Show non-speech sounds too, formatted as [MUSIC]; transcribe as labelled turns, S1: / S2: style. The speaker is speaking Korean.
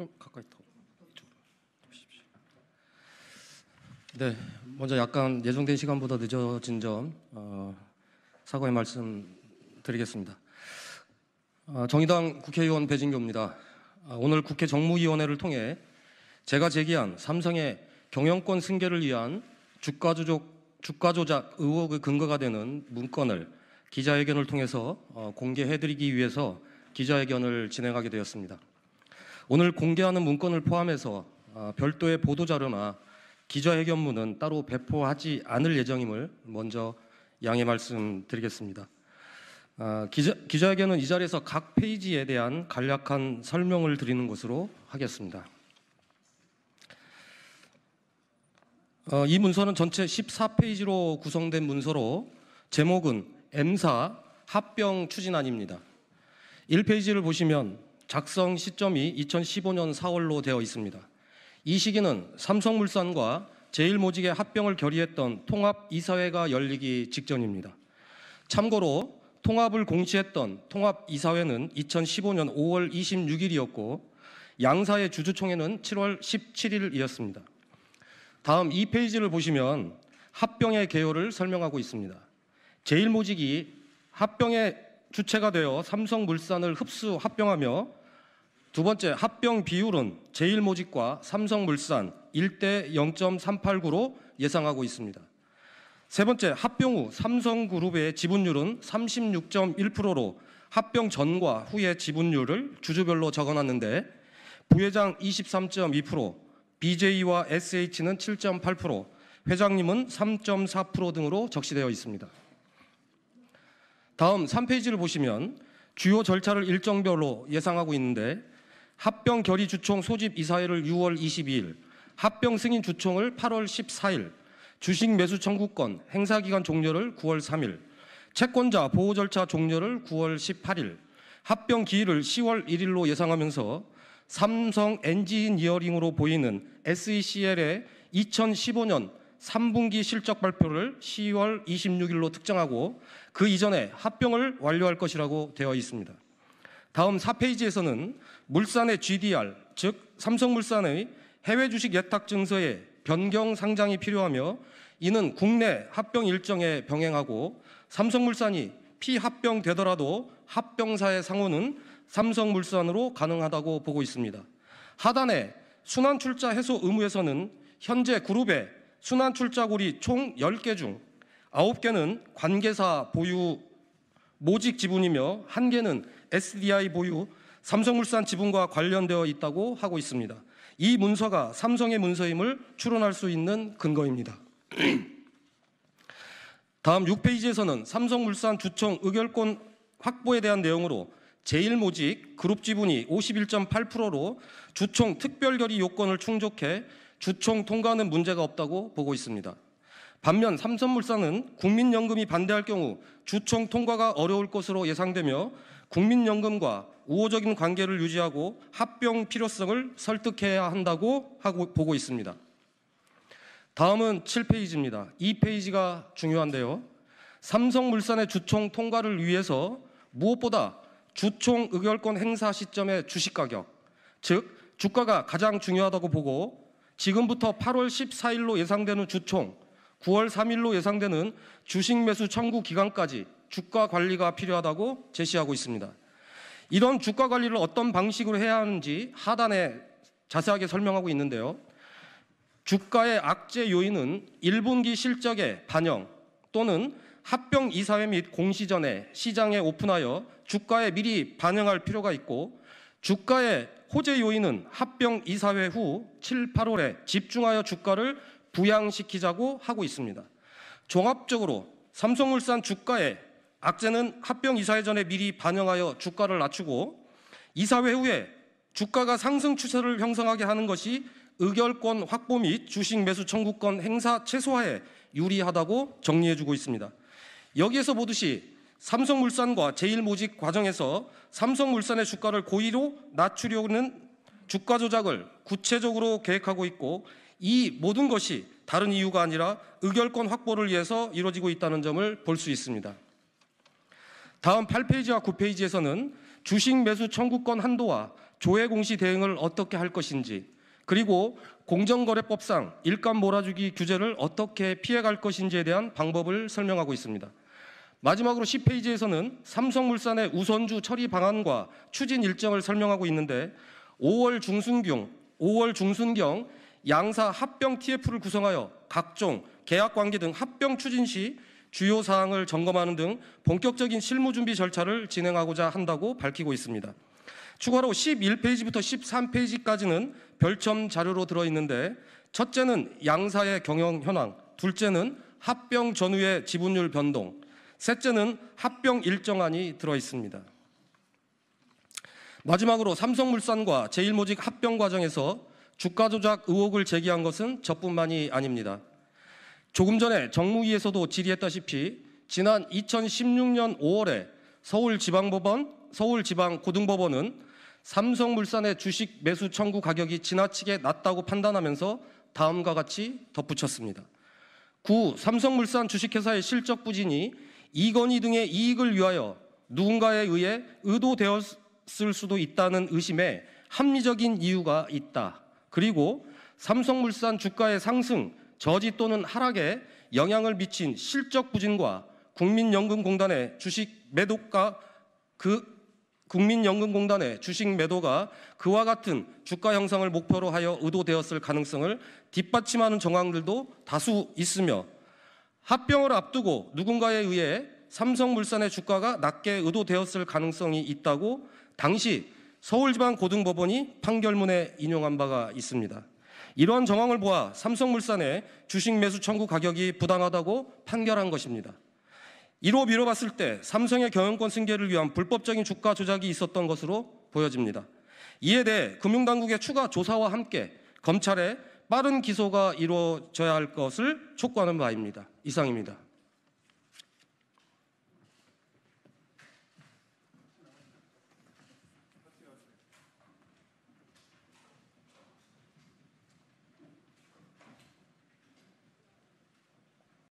S1: 좀 가까이 더 이쪽으로 주십시오. 네, 먼저 약간 예정된 시간보다 늦어진 점 어, 사과의 말씀 드리겠습니다. 어, 정의당 국회의원 배진교입니다. 어, 오늘 국회 정무위원회를 통해 제가 제기한 삼성의 경영권 승계를 위한 주가 조작 주가 조작 의혹의 근거가 되는 문건을 기자회견을 통해서 어, 공개해드리기 위해서 기자회견을 진행하게 되었습니다. 오늘 공개하는 문건을 포함해서 어, 별도의 보도자료나 기자회견문은 따로 배포하지 않을 예정임을 먼저 양해 말씀드리겠습니다. 어, 기자, 기자회견은 이 자리에서 각 페이지에 대한 간략한 설명을 드리는 것으로 하겠습니다. 어, 이 문서는 전체 14페이지로 구성된 문서로 제목은 M사 합병 추진안입니다. 1페이지를 보시면 작성 시점이 2015년 4월로 되어 있습니다. 이 시기는 삼성물산과 제일모직의 합병을 결의했던 통합이사회가 열리기 직전입니다. 참고로 통합을 공시했던 통합이사회는 2015년 5월 26일이었고 양사의 주주총회는 7월 17일이었습니다. 다음 이 페이지를 보시면 합병의 개요를 설명하고 있습니다. 제일모직이 합병의 주체가 되어 삼성물산을 흡수 합병하며 두 번째 합병 비율은 제일모직과 삼성물산 1대 0.389로 예상하고 있습니다. 세 번째 합병 후 삼성그룹의 지분율은 36.1%로 합병 전과 후의 지분율을 주주별로 적어놨는데 부회장 23.2%, BJ와 SH는 7.8%, 회장님은 3.4% 등으로 적시되어 있습니다. 다음 3페이지를 보시면 주요 절차를 일정별로 예상하고 있는데 합병 결의 주총 소집 이사회를 6월 22일, 합병 승인 주총을 8월 14일, 주식 매수 청구권 행사기간 종료를 9월 3일, 채권자 보호 절차 종료를 9월 18일, 합병 기일을 10월 1일로 예상하면서 삼성 엔지니어링으로 보이는 SECL의 2015년 3분기 실적 발표를 10월 26일로 특정하고 그 이전에 합병을 완료할 것이라고 되어 있습니다. 다음 4페이지에서는 물산의 GDR, 즉 삼성물산의 해외 주식 예탁 증서의 변경 상장이 필요하며 이는 국내 합병 일정에 병행하고 삼성물산이 피합병되더라도 합병사의 상호는 삼성물산으로 가능하다고 보고 있습니다. 하단에 순환출자 해소 의무에서는 현재 그룹의 순환출자고리 총 10개 중 9개는 관계사 보유 모직 지분이며 1개는 SDI 보유 삼성물산 지분과 관련되어 있다고 하고 있습니다. 이 문서가 삼성의 문서임을 추론할 수 있는 근거입니다. [CLEARS THROAT] 다음 6페이지에서는 삼성물산 주총 의결권 확보에 대한 내용으로 제1모직 그룹 지분이 51.8%로 주총 특별결의 요건을 충족해 주총 통과는 하 문제가 없다고 보고 있습니다. 반면 삼성물산은 국민연금이 반대할 경우 주총 통과가 어려울 것으로 예상되며 국민연금과 우호적인 관계를 유지하고 합병 필요성을 설득해야 한다고 하고 보고 있습니다. 다음은 7페이지입니다. 2페이지가 중요한데요. 삼성물산의 주총 통과를 위해서 무엇보다 주총 의결권 행사 시점의 주식 가격, 즉 주가가 가장 중요하다고 보고 지금부터 8월 14일로 예상되는 주총, 9월 3일로 예상되는 주식 매수 청구 기간까지 주가 관리가 필요하다고 제시하고 있습니다. 이런 주가 관리를 어떤 방식으로 해야 하는지 하단에 자세하게 설명하고 있는데요. 주가의 악재 요인은 1분기 실적의 반영 또는 합병 이사회 및 공시 전에 시장에 오픈하여 주가에 미리 반영할 필요가 있고 주가의 호재 요인은 합병 이사회 후 7, 8월에 집중하여 주가를 부양시키자고 하고 있습니다. 종합적으로 삼성물산 주가에 악재는 합병 이사회 전에 미리 반영하여 주가를 낮추고 이사회 후에 주가가 상승 추세를 형성하게 하는 것이 의결권 확보 및 주식 매수 청구권 행사 최소화에 유리하다고 정리해 주고 있습니다. 여기에서 보듯이 삼성물산과 제1모직 과정에서 삼성물산의 주가를 고의로 낮추려는 주가 조작을 구체적으로 계획하고 있고 이 모든 것이 다른 이유가 아니라 의결권 확보를 위해서 이루어지고 있다는 점을 볼 수 있습니다. 다음 8페이지와 9페이지에서는 주식 매수 청구권 한도와 조회 공시 대응을 어떻게 할 것인지 그리고 공정거래법상 일감 몰아주기 규제를 어떻게 피해갈 것인지에 대한 방법을 설명하고 있습니다. 마지막으로 10페이지에서는 삼성물산의 우선주 처리 방안과 추진 일정을 설명하고 있는데 5월 중순경, 5월 중순경 양사 합병 TF를 구성하여 각종 계약 관계 등 합병 추진 시 주요 사항을 점검하는 등 본격적인 실무 준비 절차를 진행하고자 한다고 밝히고 있습니다. 추가로 11페이지부터 13페이지까지는 별첨 자료로 들어 있는데 첫째는 양사의 경영 현황, 둘째는 합병 전후의 지분율 변동, 셋째는 합병 일정안이 들어 있습니다. 마지막으로 삼성물산과 제일모직 합병 과정에서 주가 조작 의혹을 제기한 것은 저뿐만이 아닙니다. 조금 전에 정무위에서도 질의했다시피 지난 2016년 5월에 서울지방법원, 서울지방고등법원은 삼성물산의 주식 매수 청구 가격이 지나치게 낮다고 판단하면서 다음과 같이 덧붙였습니다. 9. 삼성물산 주식회사의 실적 부진이 이건희 등의 이익을 위하여 누군가에 의해 의도되었을 수도 있다는 의심에 합리적인 이유가 있다. 그리고 삼성물산 주가의 상승 저지 또는 하락에 영향을 미친 실적 부진과 국민연금공단의 주식 매도가 그 국민연금공단의 주식 매도가 그와 같은 주가 형성을 목표로 하여 의도되었을 가능성을 뒷받침하는 정황들도 다수 있으며 합병을 앞두고 누군가에 의해 삼성물산의 주가가 낮게 의도되었을 가능성이 있다고 당시 서울지방고등법원이 판결문에 인용한 바가 있습니다. 이러한 정황을 보아 삼성물산의 주식 매수 청구 가격이 부당하다고 판결한 것입니다. 이로 미뤄봤을 때 삼성의 경영권 승계를 위한 불법적인 주가 조작이 있었던 것으로 보여집니다. 이에 대해 금융당국의 추가 조사와 함께 검찰의 빠른 기소가 이루어져야 할 것을 촉구하는 바입니다. 이상입니다.